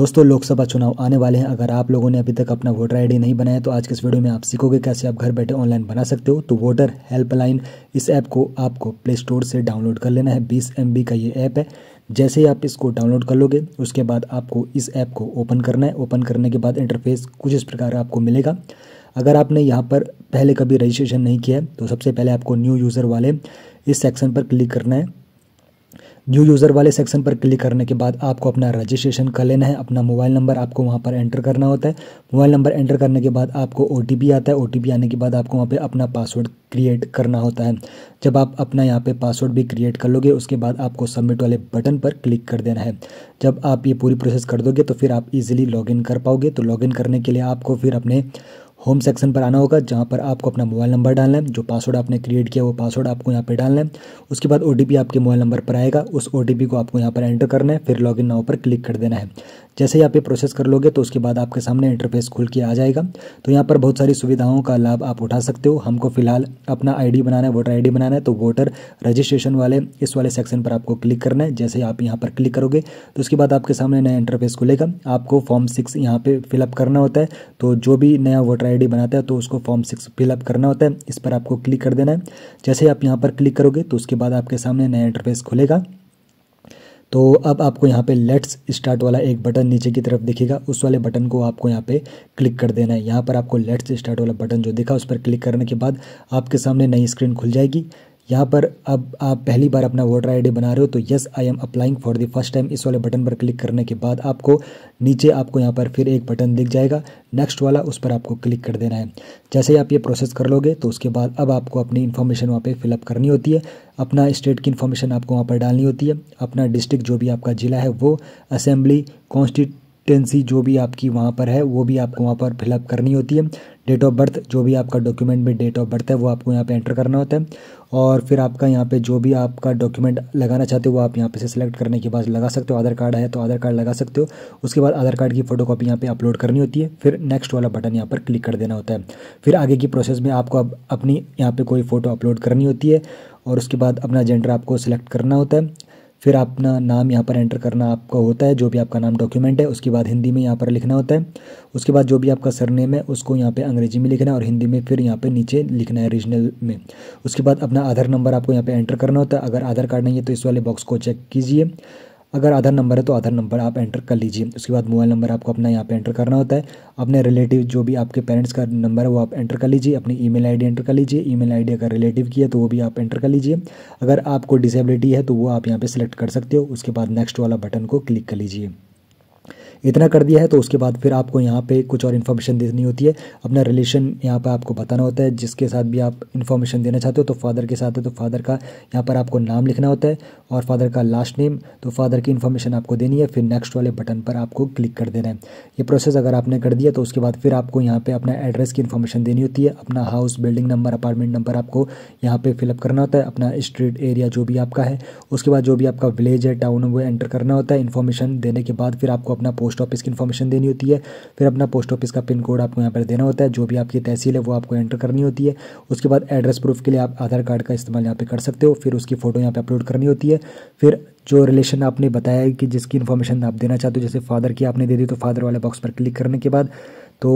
दोस्तों लोकसभा चुनाव आने वाले हैं अगर आप लोगों ने अभी तक अपना वोटर आईडी नहीं बनाया तो आज के इस वीडियो में आप सीखोगे कैसे आप घर बैठे ऑनलाइन बना सकते हो तो वोटर हेल्पलाइन इस ऐप को आपको प्ले स्टोर से डाउनलोड कर लेना है बीस एम का ये ऐप है जैसे ही आप इसको डाउनलोड कर लोगे उसके बाद आपको इस ऐप को ओपन करना है ओपन करने के बाद इंटरफेस कुछ इस प्रकार आपको मिलेगा अगर आपने यहाँ पर पहले कभी रजिस्ट्रेशन नहीं किया है तो सबसे पहले आपको न्यू यूज़र वाले इस सेक्शन पर क्लिक करना है न्यू यूज़र वाले सेक्शन पर क्लिक करने के बाद आपको अपना रजिस्ट्रेशन कर लेना है अपना मोबाइल नंबर आपको वहाँ पर एंटर करना होता है मोबाइल नंबर एंटर करने के बाद आपको ओ आता है ओ आने के बाद आपको वहाँ पर अपना पासवर्ड क्रिएट करना होता है जब आप अपना यहाँ पे पासवर्ड भी क्रिएट कर लोगे उसके बाद आपको सबमिट वाले बटन पर क्लिक कर देना है जब आप ये पूरी प्रोसेस कर दोगे तो फिर आप इजीली लॉगिन कर पाओगे तो लॉगिन करने के लिए आपको फिर अपने होम सेक्शन पर आना होगा जहाँ पर आपको अपना मोबाइल नंबर डालना है जो पासवर्ड आपने क्रिएट किया वो पासवर्ड आपको यहाँ पर डालना है उसके बाद ओ आपके मोबाइल नंबर पर आएगा उस ओ को आपको यहाँ पर एंटर करना है फिर लॉगिन नाव पर क्लिक कर देना है जैसे ही आप ये प्रोसेस कर लोगे तो उसके बाद आपके सामने इंटरफेस खुल के आ जाएगा तो यहाँ पर बहुत सारी सुविधाओं का लाभ आप उठा सकते हो हमको फिलहाल अपना आईडी बनाना है वोटर आईडी बनाना है तो वोटर रजिस्ट्रेशन वाले इस वाले सेक्शन पर आपको क्लिक करना है जैसे आप यहाँ पर क्लिक करोगे तो उसके बाद आपके सामने नया इंटरफेस खुलेगा आपको फॉर्म सिक्स यहाँ पर फिलअप करना होता है तो जो भी नया वोटर आई बनाता है तो उसको फॉर्म सिक्स फिलअप करना होता है इस पर आपको क्लिक कर देना है जैसे आप यहाँ पर क्लिक करोगे तो उसके बाद आपके सामने नया इंटरफेस खुलेगा तो अब आपको यहाँ पे लेट्स स्टार्ट वाला एक बटन नीचे की तरफ दिखेगा उस वाले बटन को आपको यहाँ पे क्लिक कर देना है यहाँ पर आपको लेट्स स्टार्ट वाला बटन जो दिखा उस पर क्लिक करने के बाद आपके सामने नई स्क्रीन खुल जाएगी यहाँ पर अब आप पहली बार अपना वोटर आईडी बना रहे हो तो yes I am applying for the first time इस वाले बटन पर क्लिक करने के बाद आपको नीचे आपको यहाँ पर फिर एक बटन दिख जाएगा नेक्स्ट वाला उस पर आपको क्लिक कर देना है जैसे ही आप ये प्रोसेस कर लोगे तो उसके बाद अब आपको अपनी इन्फॉर्मेशन वहाँ पर फिलअप करनी होती है अपना स्टेट की इन्फॉर्मेशन आपको वहाँ पर डालनी होती है अपना डिस्ट्रिक्ट जो भी आपका ज़िला है वो असेंबली कॉन्स्टिट टेंसी जो भी आपकी वहाँ पर है वो भी आपको वहाँ पर फिलअप करनी होती है डेट ऑफ बर्थ जो भी आपका डॉक्यूमेंट में डेट ऑफ बर्थ है वो आपको यहाँ पे एंटर करना होता है और फिर आपका यहाँ पे जो भी आपका डॉक्यूमेंट लगाना चाहते हो वो आप यहाँ पे से सिलेक्ट करने के बाद लगा सकते हो आधार कार्ड है तो आधार कार्ड लगा सकते हो उसके बाद आधार कार्ड की फोटो कॉपी यहाँ पे अपलोड करनी होती है फिर नेक्स्ट वाला बटन यहाँ पर क्लिक कर देना होता है फिर आगे की प्रोसेस में आपको अब अपनी यहाँ पर कोई फ़ोटो अपलोड करनी होती है और उसके बाद अपना जेंडर आपको सिलेक्ट करना होता है फिर अपना नाम यहाँ पर एंटर करना आपका होता है जो भी आपका नाम डॉक्यूमेंट है उसके बाद हिंदी में यहाँ पर लिखना होता है उसके बाद जो भी आपका सरनेम है उसको यहाँ पे अंग्रेजी में लिखना है और हिंदी में फिर यहाँ पे नीचे लिखना है रीजनल में उसके बाद अपना आधार नंबर आपको यहाँ पे एंटर करना होता है अगर आधार कार्ड नहीं है तो इस वाले बॉक्स को चेक कीजिए अगर आधार नंबर है तो आधार नंबर आप एंटर कर लीजिए उसके बाद मोबाइल नंबर आपको अपना यहाँ पे एंटर करना होता है अपने रिलेटिव जो भी आपके पेरेंट्स का नंबर है वो आप एंटर कर लीजिए अपनी ईमेल आईडी एंटर कर लीजिए ईमेल आईडी अगर रिलेटिव की है तो वो भी आप एंटर कर लीजिए अगर आपको डिसेबिलिटी है तो वो आप यहाँ पर सिलेक्ट कर सकते हो उसके बाद नेक्स्ट वाला बटन को क्लिक कर लीजिए इतना कर दिया है तो उसके बाद फिर आपको यहाँ पे कुछ और इन्फॉर्मेशन देनी होती है अपना रिलेशन यहाँ पर आपको बताना होता है जिसके साथ भी आप इन्फॉर्मेशन देना चाहते हो तो फादर के साथ है तो फादर का यहाँ पर आपको नाम लिखना होता है और फादर का लास्ट नेम तो फादर की इन्फॉर्मेशन आपको देनी है फिर नेक्स्ट वाले बटन पर आपको क्लिक कर देना है ये प्रोसेस अगर आपने कर दिया तो उसके बाद फिर आपको यहाँ पर अपना एड्रेस की इन्फॉर्मेशन देनी होती है अपना house building number apartment number आपको यहाँ पर फिलअप करना होता है अपना स्ट्रीट एरिया जो भी आपका है उसके बाद जो भी आपका विलेज है टाउन है वो एंटर करना होता है इन्फॉर्मेशन देने के बाद फिर आपको अपना पोस्ट पोस्ट ऑफिस की इन्फॉर्मेशन देनी होती है फिर अपना पोस्ट ऑफिस का पिन कोड आपको यहाँ पर देना होता है जो भी आपकी तहसील है वो आपको एंटर करनी होती है उसके बाद एड्रेस प्रूफ के लिए आप आधार कार्ड का इस्तेमाल यहाँ पर कर सकते हो फिर उसकी फ़ोटो यहाँ पर अपलोड करनी होती है फिर जो रिलेशन आपने बताया कि जिसकी इन्फॉर्मेशन आप देना चाहते हो जैसे फादर की आपने दे दी तो फादर वाले बॉक्स पर क्लिक करने के बाद तो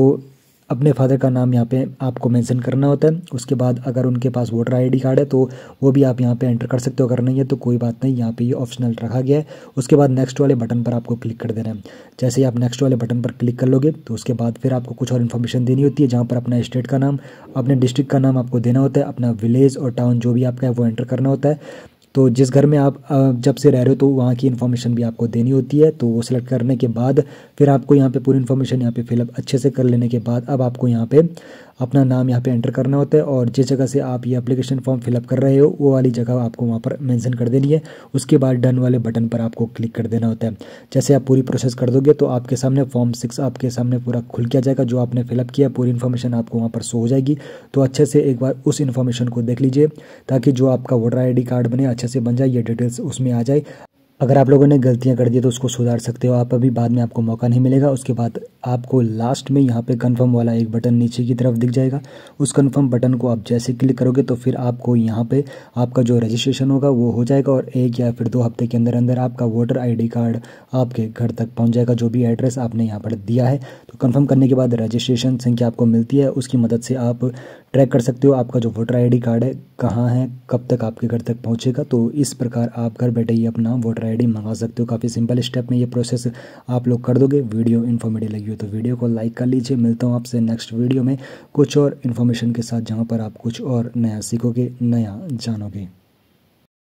अपने फादर का नाम यहाँ पे आपको मेंशन करना होता है उसके बाद अगर उनके पास वोटर आईडी कार्ड है तो वो भी आप यहाँ पे एंटर कर सकते हो अगर नहीं है तो कोई बात नहीं यहाँ पे ये ऑप्शनल रखा गया है उसके बाद नेक्स्ट वाले बटन पर आपको क्लिक कर देना है जैसे ही आप नेक्स्ट वाले बटन पर क्लिक कर लोगे तो उसके बाद फिर आपको कुछ और इन्फॉर्मेशन देनी होती है जहाँ पर अपना स्टेट का नाम अपने डिस्ट्रिक्ट का नाम आपको देना होता है अपना विलेज और टाउन जो भी आपका है वो एंटर करना होता है तो जिस घर में आप जब से रह रहे हो तो वहाँ की इन्फॉर्मेशन भी आपको देनी होती है तो वो सिलेक्ट करने के बाद फिर आपको यहाँ पे पूरी इन्फॉर्मेशन यहाँ पे फिलअप अच्छे से कर लेने के बाद अब आपको यहाँ पे अपना नाम यहाँ पे एंटर करना होता है और जिस जगह से आप ये अप्लीकेशन फॉर्म फिलअप कर रहे हो वो वाली जगह आपको वहाँ पर मैंसन कर देनी है उसके बाद डन वाले बटन पर आपको क्लिक कर देना होता है जैसे आप पूरी प्रोसेस कर दोगे तो आपके सामने फॉर्म सिक्स आपके सामने पूरा खुल किया जाएगा जो आपने फिलअप किया पूरी इन्फॉर्मेशन आपको वहाँ पर शो हो जाएगी तो अच्छे से एक बार उस इन्फॉर्मेशन को देख लीजिए ताकि जो आपका वोटर आई कार्ड बने अच्छे अच्छे से बन जाए ये डिटेल्स उसमें आ जाए अगर आप लोगों ने गलतियाँ कर दी तो उसको सुधार सकते हो आप अभी बाद में आपको मौका नहीं मिलेगा उसके बाद आपको लास्ट में यहाँ पे कंफर्म वाला एक बटन नीचे की तरफ दिख जाएगा उस कंफर्म बटन को आप जैसे क्लिक करोगे तो फिर आपको यहाँ पे आपका जो रजिस्ट्रेशन होगा वो हो जाएगा और एक या फिर दो हफ्ते के अंदर अंदर आपका वोटर आई कार्ड आपके घर तक पहुँच जाएगा जो भी एड्रेस आपने यहाँ पर दिया है तो कन्फर्म करने के बाद रजिस्ट्रेशन संख्या आपको मिलती है उसकी मदद से आप ट्रैक कर सकते हो आपका जो वोटर आई कार्ड है कहाँ है कब तक आपके घर तक पहुँचेगा तो इस प्रकार आप घर बैठे ही अपना वोटर आई आईडी मंगा सकते हो काफ़ी सिंपल स्टेप में ये प्रोसेस आप लोग कर दोगे वीडियो इन्फॉर्मेटिव लगी हो तो वीडियो को लाइक कर लीजिए मिलता हूँ आपसे नेक्स्ट वीडियो में कुछ और इन्फॉर्मेशन के साथ जहाँ पर आप कुछ और नया सीखोगे नया जानोगे